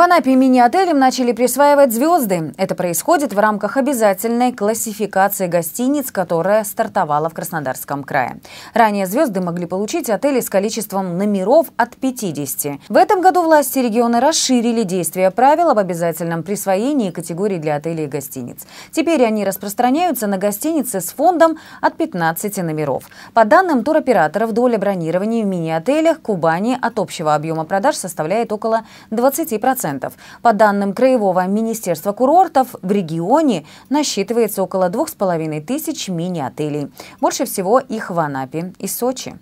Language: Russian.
В Анапе мини-отелям начали присваивать звезды. Это происходит в рамках обязательной классификации гостиниц, которая стартовала в Краснодарском крае. Ранее звезды могли получить отели с количеством номеров от 50. В этом году власти региона расширили действие правил об обязательном присвоении категорий для отелей и гостиниц. Теперь они распространяются на гостиницы с фондом от 15 номеров. По данным туроператоров, доля бронирования в мини-отелях Кубани от общего объема продаж составляет около 20%. 3%. По данным Краевого министерства курортов, в регионе насчитывается около 2,5 тысяч мини-отелей. Больше всего их в Анапе и Сочи.